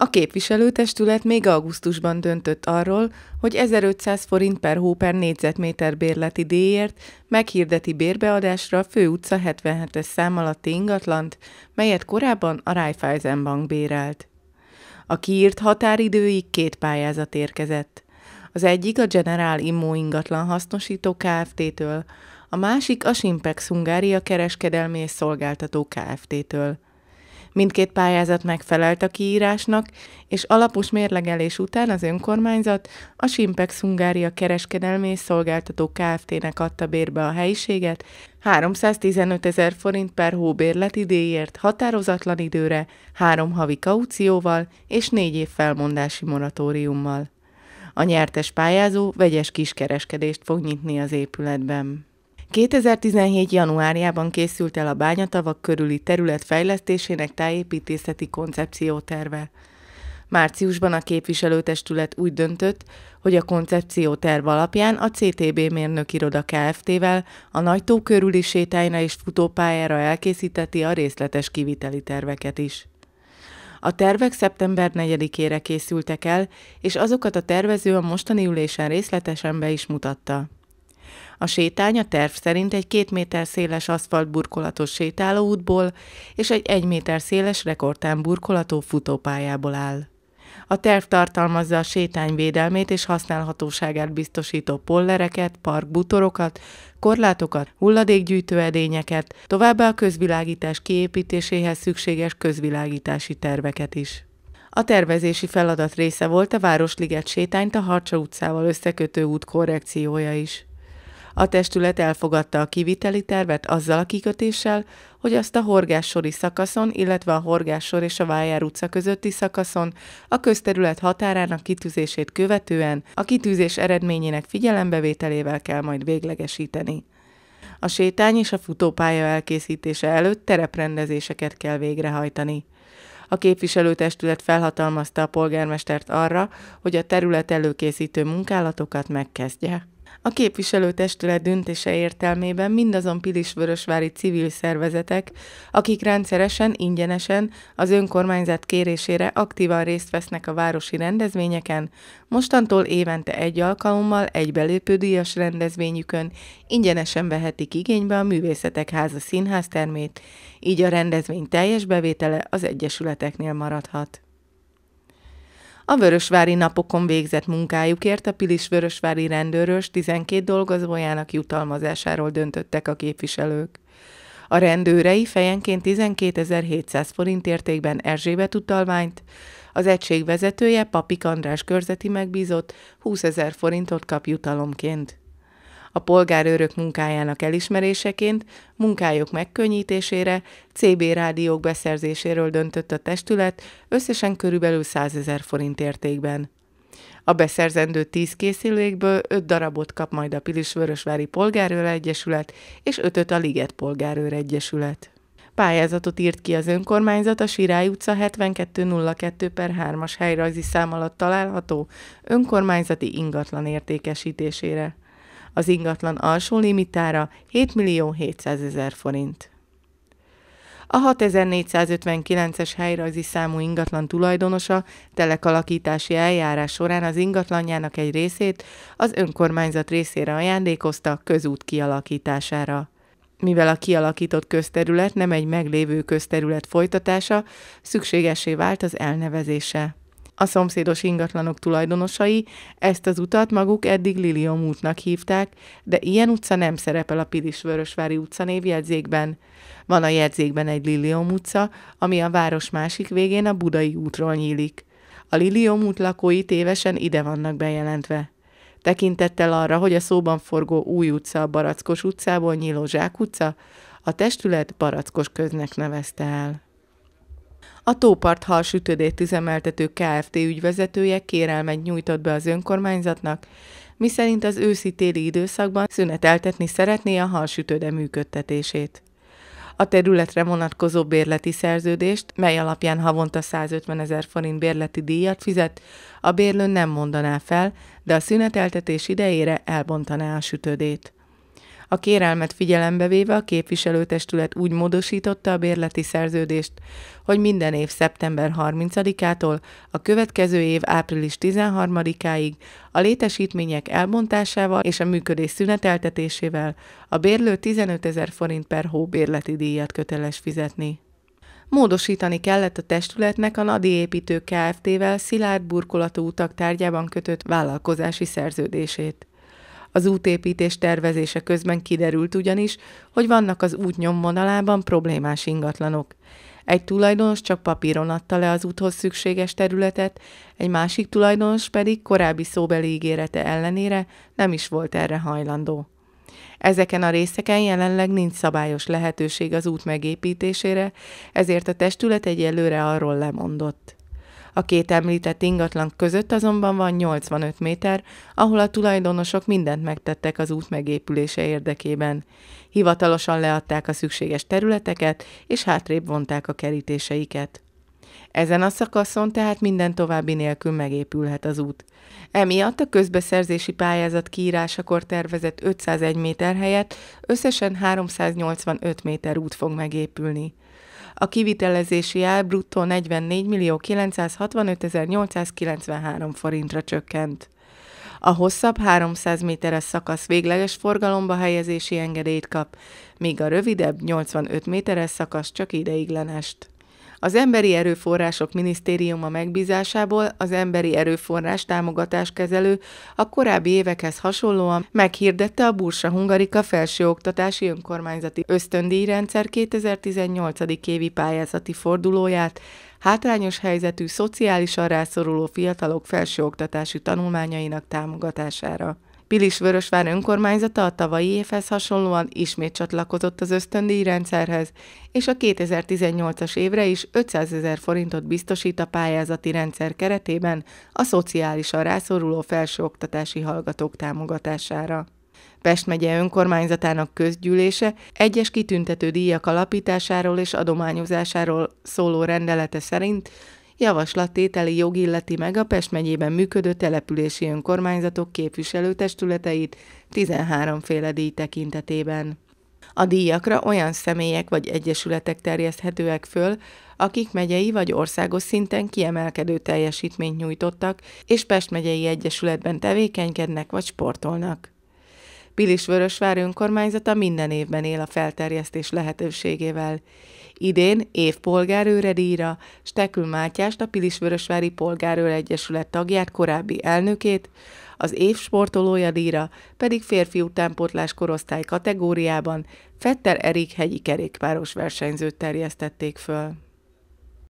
A képviselőtestület még augusztusban döntött arról, hogy 1500 forint per hó per négyzetméter bérleti díjért meghirdeti bérbeadásra a utca 77-es szám alatti ingatlant, melyet korábban a Raiffeisen Bank bérelt. A kiírt határidőig két pályázat érkezett. Az egyik a General Immo ingatlan hasznosító Kft-től, a másik a Simpex Hungária kereskedelmi és szolgáltató Kft-től. Mindkét pályázat megfelelt a kiírásnak, és alapos mérlegelés után az önkormányzat a Simpex Hungária kereskedelmi és szolgáltató Kft-nek adta bérbe a helyiséget 315 ezer forint per hóbérlet idéért határozatlan időre, három havi kaucióval és négy év felmondási moratóriummal. A nyertes pályázó vegyes kiskereskedést fog nyitni az épületben. 2017. januárjában készült el a bányatavak körüli terület fejlesztésének tájépítészeti koncepcióterve. Márciusban a képviselőtestület úgy döntött, hogy a koncepcióterv alapján a CTB iroda Kft-vel a nagytó körüli sétányra és futópályára elkészíteti a részletes kiviteli terveket is. A tervek szeptember 4-ére készültek el, és azokat a tervező a mostani ülésen részletesen be is mutatta. A sétány a terv szerint egy két méter széles aszfaltburkolatos sétálóútból és egy egy méter széles rekordtán burkolató futópályából áll. A terv tartalmazza a sétány védelmét és használhatóságát biztosító pollereket, parkbutorokat, korlátokat, hulladékgyűjtőedényeket, továbbá a közvilágítás kiépítéséhez szükséges közvilágítási terveket is. A tervezési feladat része volt a Városliget sétányt a Harcsa utcával összekötő út korrekciója is. A testület elfogadta a kiviteli tervet azzal a kikötéssel, hogy azt a horgássori szakaszon, illetve a horgássor és a Vájár utca közötti szakaszon a közterület határának kitűzését követően a kitűzés eredményének figyelembevételével kell majd véglegesíteni. A sétány és a futópálya elkészítése előtt tereprendezéseket kell végrehajtani. A képviselőtestület felhatalmazta a polgármestert arra, hogy a terület előkészítő munkálatokat megkezdje. A képviselőtestület döntése értelmében mindazon pilisvörösvári civil szervezetek, akik rendszeresen, ingyenesen, az önkormányzat kérésére aktívan részt vesznek a városi rendezvényeken, mostantól évente egy alkalommal egy belépődíjas rendezvényükön ingyenesen vehetik igénybe a Művészetek Háza színház termét, így a rendezvény teljes bevétele az egyesületeknél maradhat. A vörösvári napokon végzett munkájukért a Pilis-Vörösvári rendőrös 12 dolgozójának jutalmazásáról döntöttek a képviselők. A rendőrei fejenként 12.700 forint értékben Erzsébet utalványt, az egység vezetője Papik András körzeti megbízott 20.000 forintot kap jutalomként a polgárőrök munkájának elismeréseként, munkájuk megkönnyítésére, CB rádiók beszerzéséről döntött a testület összesen körülbelül 100 ezer forint értékben. A beszerzendő 10 készülékből 5 darabot kap majd a Pilisvörösvári Polgárőr Egyesület és 5 a Liget Polgárőr Egyesület. Pályázatot írt ki az önkormányzat a Sirály utca 7202 per 3-as helyrajzi szám alatt található önkormányzati ingatlan értékesítésére az ingatlan alsó limitára 7 millió 700 ezer forint. A 6459-es helyrajzi számú ingatlan tulajdonosa telekalakítási eljárás során az ingatlanjának egy részét az önkormányzat részére ajándékozta közút kialakítására. Mivel a kialakított közterület nem egy meglévő közterület folytatása, szükségesé vált az elnevezése. A szomszédos ingatlanok tulajdonosai ezt az utat maguk eddig Lilium útnak hívták, de ilyen utca nem szerepel a Pilis-Vörösvári utca névjegyzékben. Van a jegyzékben egy Lilium utca, ami a város másik végén a Budai útról nyílik. A Lilium út lakói tévesen ide vannak bejelentve. Tekintettel arra, hogy a szóban forgó új utca a Barackos utcából nyíló Zsák utca, a testület Barackos köznek nevezte el. A Tópart hal sütődét üzemeltető KFT ügyvezetője kérelmet nyújtott be az önkormányzatnak, miszerint az őszi-téli időszakban szüneteltetni szeretné a sütőde működtetését. A területre vonatkozó bérleti szerződést, mely alapján havonta 150 ezer forint bérleti díjat fizet, a bérlő nem mondaná fel, de a szüneteltetés idejére elbontaná a sütődét. A kérelmet figyelembe véve a képviselőtestület úgy módosította a bérleti szerződést, hogy minden év szeptember 30-ától a következő év április 13-áig a létesítmények elbontásával és a működés szüneteltetésével a bérlő 15 ezer forint per hó bérleti díjat köteles fizetni. Módosítani kellett a testületnek a Nadi építő Kft-vel szilárd burkolatú utak tárgyában kötött vállalkozási szerződését. Az útépítés tervezése közben kiderült ugyanis, hogy vannak az út nyomvonalában problémás ingatlanok. Egy tulajdonos csak papíron adta le az úthoz szükséges területet, egy másik tulajdonos pedig korábbi szóbeli ígérete ellenére nem is volt erre hajlandó. Ezeken a részeken jelenleg nincs szabályos lehetőség az út megépítésére, ezért a testület egyelőre arról lemondott. A két említett ingatlan között azonban van 85 méter, ahol a tulajdonosok mindent megtettek az út megépülése érdekében. Hivatalosan leadták a szükséges területeket, és hátrébb vonták a kerítéseiket. Ezen a szakaszon tehát minden további nélkül megépülhet az út. Emiatt a közbeszerzési pályázat kiírásakor tervezett 501 méter helyett összesen 385 méter út fog megépülni a kivitelezési ár bruttó 44.965.893 millió forintra csökkent. A hosszabb 300 méteres szakasz végleges forgalomba helyezési engedélyt kap, míg a rövidebb 85 méteres szakasz csak ideiglenest. Az Emberi Erőforrások Minisztériuma megbízásából az Emberi Erőforrás támogatás kezelő a korábbi évekhez hasonlóan meghirdette a Bursa Hungarika Felsőoktatási Önkormányzati Ösztöndíjrendszer 2018. évi pályázati fordulóját, hátrányos helyzetű, szociálisan rászoruló fiatalok felsőoktatási tanulmányainak támogatására. Pilis-Vörösvár önkormányzata a tavalyi évhez hasonlóan ismét csatlakozott az ösztöndíjrendszerhez, és a 2018-as évre is 500 ezer forintot biztosít a pályázati rendszer keretében a szociálisan rászoruló felsőoktatási hallgatók támogatására. Pest megye önkormányzatának közgyűlése egyes kitüntető díjak alapításáról és adományozásáról szóló rendelete szerint javaslattételi jog illeti meg a Pest megyében működő települési önkormányzatok képviselőtestületeit 13 féle díj tekintetében. A díjakra olyan személyek vagy egyesületek terjeszthetőek föl, akik megyei vagy országos szinten kiemelkedő teljesítményt nyújtottak, és Pest megyei egyesületben tevékenykednek vagy sportolnak. Pilisvörösvár önkormányzata minden évben él a felterjesztés lehetőségével. Idén évpolgárőre díjra Stekül Mátyást, a Pilisvörösvári Polgárőr Egyesület tagját, korábbi elnökét, az év sportolója díjra pedig férfi utánpótlás korosztály kategóriában Fetter Erik hegyi kerékpáros versenyzőt terjesztették föl.